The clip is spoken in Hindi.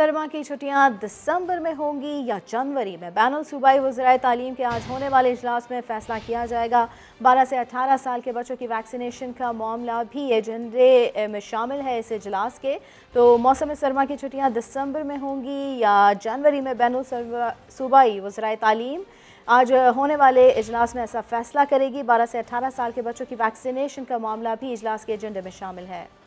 सरमा की छुट्टियां दिसंबर में होंगी या जनवरी में बैन सूबाई वज्राय तालीम के आज होने वाले इजलास में फैसला किया जाएगा 12 से 18 साल के बच्चों की वैक्सीनेशन का मामला भी एजेंडे में शामिल है इस इजलास के तो मौसम सरमा की छुट्टियां दिसंबर में होंगी या जनवरी में बैन सूबाई वजरा तालीम आज होने वाले इजलास में ऐसा फैसला करेगी 12 से 18 साल के बच्चों की वैक्सीनेशन का मामला भी इजलास के एजेंडे में शामिल है